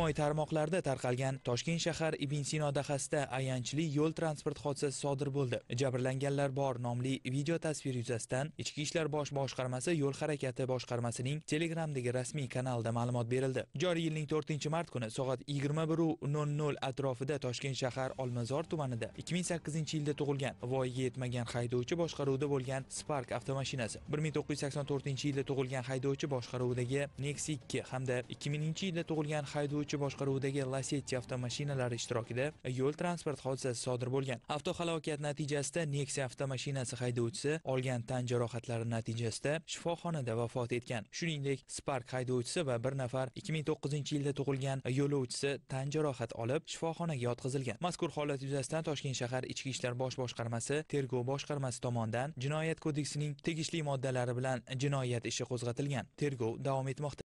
ijtimoiy tarmoqlarda tarqalgan toshkent shahar ibn sino dahasida ayanchli yo'l transport hodisasi sodir bo'ldi jabrlanganlar bor nomli video tasvir yuzasidan ichki ishlar bosh boshqarmasi yo'l harakati boshqarmasining telegramdagi rasmiy kanalida ma'lumot berildi joriy yilning to'rtinchi mart kuni soat yigirma biru nol nol atrofida toshkent shahar olmazor tumanida ikki ming sakkizinchi yilda tug'ilgan voyaga yetmagan haydovchi boshqaruvida bo'lgan spark avtomashinasi bir ming to'qqiz yuz sakson to'rtinchi yilda tug'ilgan haydovchi boshqaruvidagi nexia ikki hamda ikki minginchi yilda tug'ilgan haydovchi haydovchi boshqaruvidagi Lacetti avtomashinalari ishtirokida yo'l transport hodisasi sodir bo'lgan. Avtohalokat natijasida Nexia avtomashinasi haydovchisi olgan tan jarohatlari natijasida shifoxonada vafot etgan. Shuningdek, Spark haydovchisi va bir nafar 2009-yilda tug'ilgan yo'lovchisi tan jarohat olib shifoxonaga yotqizilgan. Mazkur holat yuzasidan Toshkent shahar Ichki ishlar bosh boshqarmasi Tergov boshqarmasi tomonidan Jinoyat kodeksining tegishli moddalari bilan jinoyat ishi qo'zg'atilgan. Tergov davom etmoqda.